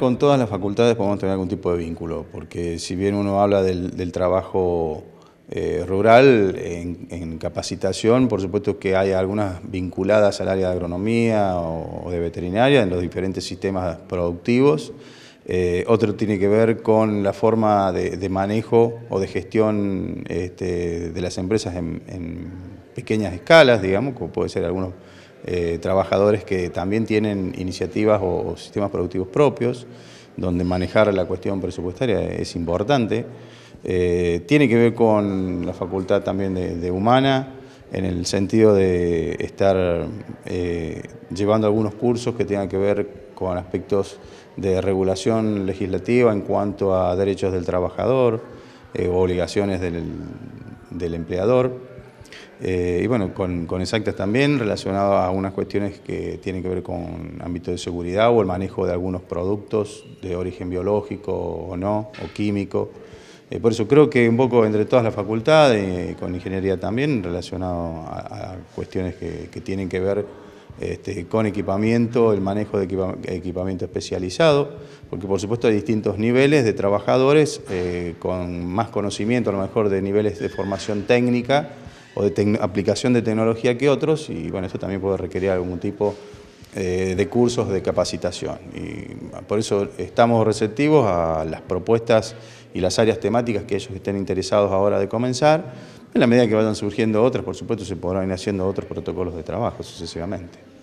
Con todas las facultades podemos tener algún tipo de vínculo, porque si bien uno habla del, trabajo eh, rural en, capacitación, por supuesto que hay algunas vinculadas al área de agronomía o, de veterinaria en los diferentes sistemas productivos. Eh, otro tiene que ver con la forma de, manejo o de gestión este, de las empresas en, en, pequeñas escalas, digamos, como puede ser algunos eh, trabajadores que también tienen iniciativas o, sistemas productivos propios, donde manejar la cuestión presupuestaria es importante. Eh, tiene que ver con la facultad también de, humana, en el sentido de estar eh, llevando algunos cursos que tengan que ver con aspectos de regulación legislativa en cuanto a derechos del trabajador, o obligaciones del empleador. Eh, y bueno, con, exactas también, relacionado a algunas cuestiones que tienen que ver con ámbito de seguridad o el manejo de algunos productos de origen biológico o no, o químico. Eh, por eso creo que un poco entre todas las facultades, eh, con ingeniería también, relacionado a, cuestiones que, tienen que ver este, con equipamiento, el manejo de equipamiento especializado, porque por supuesto hay distintos niveles de trabajadores con más conocimiento, a lo mejor de niveles de formación técnica, o de aplicación de tecnología que otros y bueno, eso también puede requerir algún tipo eh, de cursos de capacitación. Y por eso estamos receptivos a las propuestas y las áreas temáticas que ellos estén interesados ahora de comenzar. En la medida que vayan surgiendo otras, por supuesto, se podrán ir haciendo otros protocolos de trabajo sucesivamente.